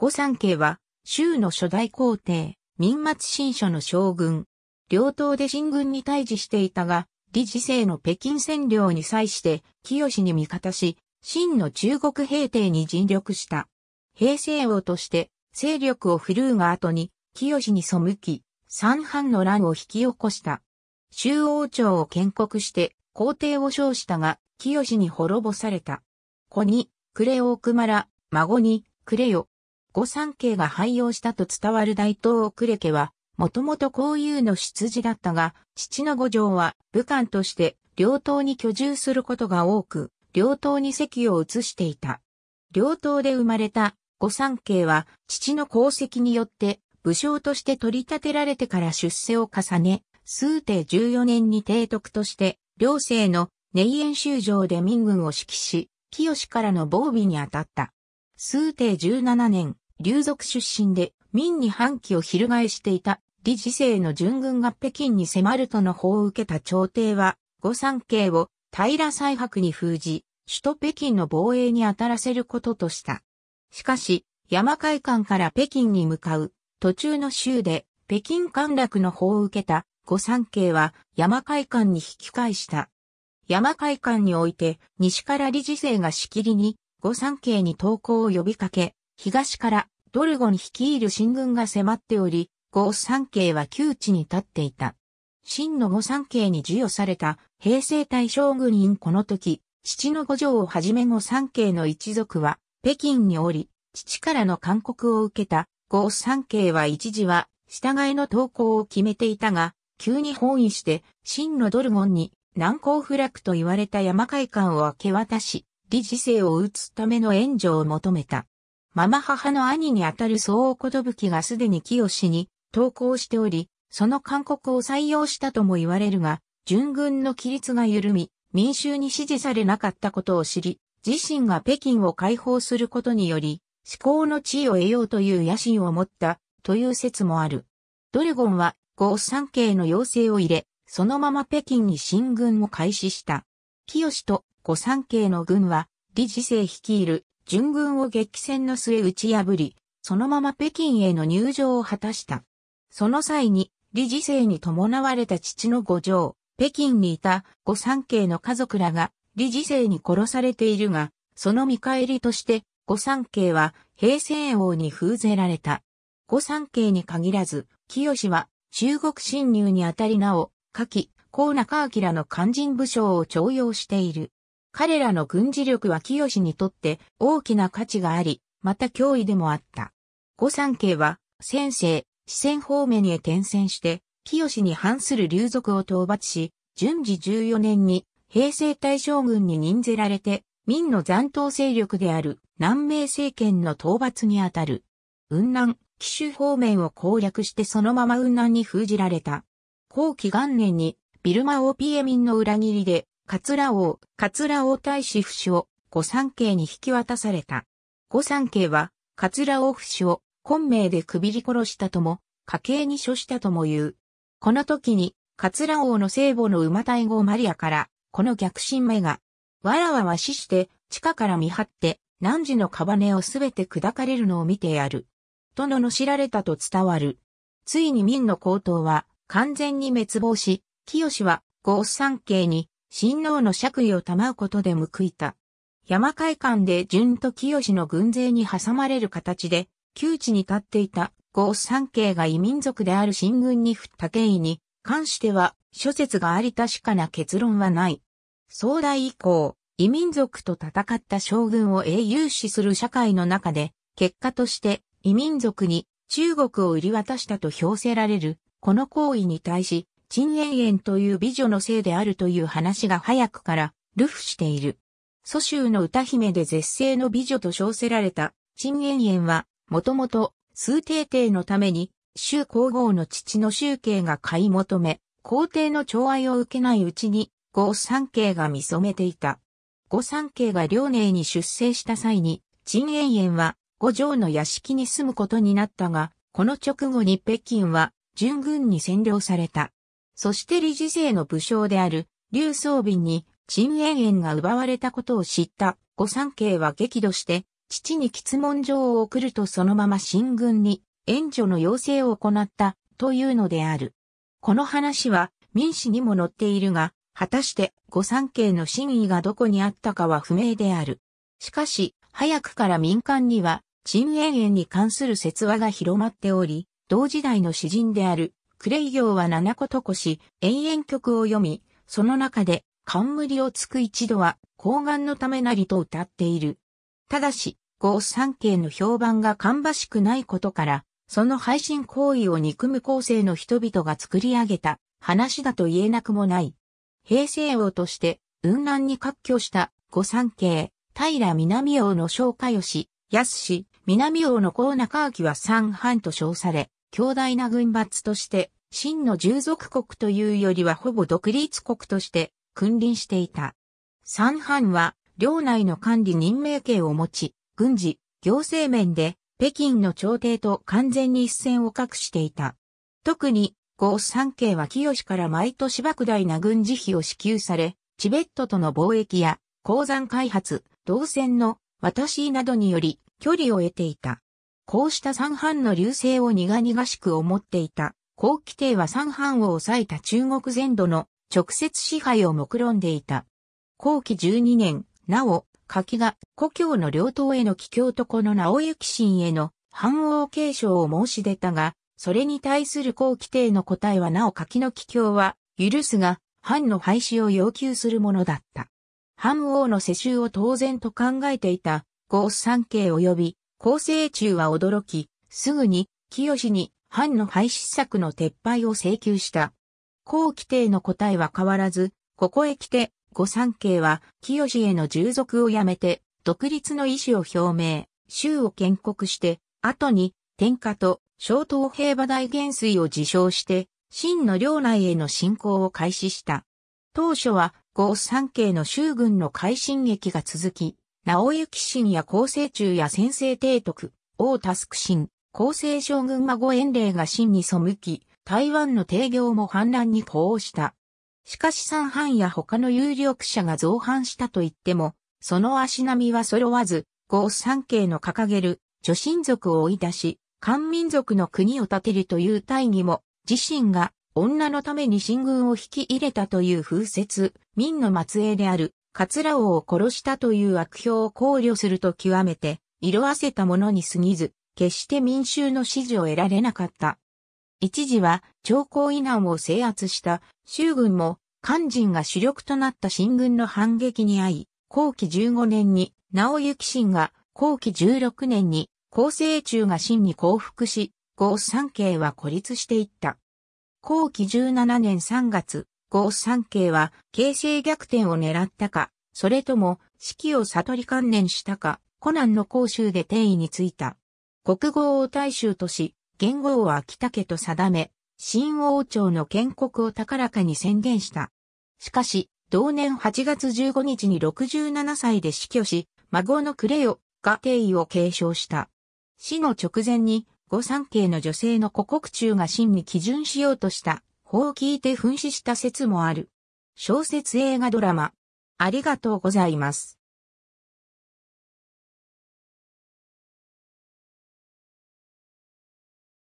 五三家は、州の初代皇帝、民末新書の将軍。両党で新軍に対峙していたが、李治政の北京占領に際して、清に味方し、真の中国平定に尽力した。平成王として、勢力を振るうが後に、清に背き、三藩の乱を引き起こした。周王朝を建国して、皇帝を称したが、清に滅ぼされた。子に、クレオークマラ、孫に、クレヨ、御三家が廃用したと伝わる大東奥れ家は、もともと交友の出自だったが、父の五条は武官として両党に居住することが多く、両党に席を移していた。両党で生まれた御三家は父の功績によって武将として取り立てられてから出世を重ね、数定14年に提督として、両政の寧縁修城で民軍を指揮し、清からの防備に当たった。数帝17年、流族出身で、民に反旗を翻していた、李治政の準軍が北京に迫るとの報を受けた朝廷は、五三慶を平西伯に封じ、首都北京の防衛に当たらせることとした。しかし、山海間から北京に向かう、途中の州で、北京陥落の報を受けた、五三慶は山海間に引き返した。山海間において、西から理事政がしきりに五三家に投降を呼びかけ、東からドルゴン率いる新軍が迫っており、五三家は窮地に立っていた。真の五三家に授与された平成大将軍員この時、父の五条をはじめ五三家の一族は北京におり、父からの勧告を受けた五三家は一時は従いの投降を決めていたが、急に包囲して、真のドルゴンに難攻不落と言われた山海間を明け渡し、理事生を打つための援助を求めた。ママ母の兄にあたる総ぶきがすでに清に投降しており、その勧告を採用したとも言われるが、純軍の規律が緩み、民衆に支持されなかったことを知り、自身が北京を解放することにより、思考の地位を得ようという野心を持ったという説もある。ドルゴンは五三系の要請を入れ、そのまま北京に進軍を開始した。清と御三家の軍は、李治世率いる準軍を激戦の末打ち破り、そのまま北京への入場を果たした。その際に、李治世に伴われた父の五条、北京にいた御三家の家族らが、李治世に殺されているが、その見返りとして、御三家は平成王に封ぜられた。御三家に限らず、清は中国侵入にあたりなお、夏季、高中明の肝心武将を徴用している。彼らの軍事力は清にとって大きな価値があり、また脅威でもあった。五三家は、先生、四川方面へ転戦して、清に反する流族を討伐し、順次14年に平成大将軍に任ぜられて、民の残党勢力である南明政権の討伐にあたる。雲南、紀州方面を攻略してそのまま雲南に封じられた。後期元年にビルマ OPA 民の裏切りで桂王、桂王大使不死を、五三家に引き渡された。五三家は、桂王不死を、本命でくびり殺したとも、家計に処したとも言う。この時に、桂王の聖母の馬隊号マリアから、この逆進目が、わらわは死して、地下から見張って、汝の屍をすべて砕かれるのを見てやる。とののしられたと伝わる。ついに民の高騰は、完全に滅亡し、清は、五三家に、親王の爵位を賜うことで報いた。山海間で順と清の軍勢に挟まれる形で、窮地に立っていた豪三景が異民族である新軍に振った経緯に関しては諸説があり確かな結論はない。壮大以降、異民族と戦った将軍を英雄視する社会の中で、結果として異民族に中国を売り渡したと評せられる、この行為に対し、陳延延という美女のせいであるという話が早くから、流布している。蘇州の歌姫で絶世の美女と称せられた、陳延延は、もともと、数帝帝のために、周皇后の父の周慶が買い求め、皇帝の寵愛を受けないうちに、五三慶が見染めていた。五三慶が遼寧に出征した際に、陳延延は、五条の屋敷に住むことになったが、この直後に北京は、純軍に占領された。そして理事制の武将である、劉宗敏に、陳延園が奪われたことを知った、御三家は激怒して、父に詰問状を送るとそのまま新軍に援助の要請を行った、というのである。この話は、民史にも載っているが、果たして御三家の真意がどこにあったかは不明である。しかし、早くから民間には、陳延園に関する説話が広まっており、同時代の詩人であるクレイ行は七子とこし、永遠曲を読み、その中で、冠をつく一度は、高岩のためなりと歌っている。ただし、五三景の評判が芳しくないことから、その配信行為を憎む後世の人々が作り上げた話だと言えなくもない。平成王として、雲南に割拠した五三景、平南王の小家吉、安氏、南王の高中明は三藩と称され、強大な軍閥として、真の従属国というよりはほぼ独立国として君臨していた。三藩は、領内の管理任命権を持ち、軍事、行政面で、北京の朝廷と完全に一線を画していた。特に、五三系は清から毎年莫大な軍事費を支給され、チベットとの貿易や鉱山開発、動線の渡しなどにより距離を得ていた。こうした三藩の流星を苦々しく思っていた。後期帝は三藩を抑えた中国全土の直接支配を目論んでいた。後期十二年、なお、柿が故郷の両党への帰郷とこの直行信への藩王継承を申し出たが、それに対する後期帝の答えはなお柿の帰郷は許すが、藩の廃止を要求するものだった。藩王の世襲を当然と考えていた、豪三慶及び構成中は驚き、すぐに、清に、藩の廃止策の撤廃を請求した。後規定の答えは変わらず、ここへ来て、御三家は、清への従属をやめて、独立の意思を表明、州を建国して、後に、天下と、小東平和大元帥を自称して、真の領内への侵攻を開始した。当初は、五三家の州軍の快進撃が続き、直行信や厚生中や先生提督、王タスク信、厚生将軍孫遠霊が信に背き、台湾の帝業も反乱に呼応した。しかし三藩や他の有力者が造反したと言っても、その足並みは揃わず、合三系の掲げる、女神族を追い出し、漢民族の国を建てるという大義も、自身が女のために新軍を引き入れたという風説、民の末裔である桂王を殺したという悪評を考慮すると極めて、色あせたものに過ぎず、決して民衆の支持を得られなかった。一時は、長江以南を制圧した州軍も、漢人が主力となった新軍の反撃に遭い、後期15年に、直行新が、後期16年に、後生中が新に降伏し、後三系は孤立していった。後期17年3月、五三景は形勢逆転を狙ったか、それとも四季を悟り観念したか、コナンの公衆で定位についた。国語を大衆とし、元号は秋家と定め、新王朝の建国を高らかに宣言した。しかし、同年8月15日に67歳で死去し、孫のクレヨが定位を継承した。死の直前に、五三景の女性の古国中が真に基準しようとしたこう聞いて噴死した説もある。小説映画ドラマ。ありがとうございます。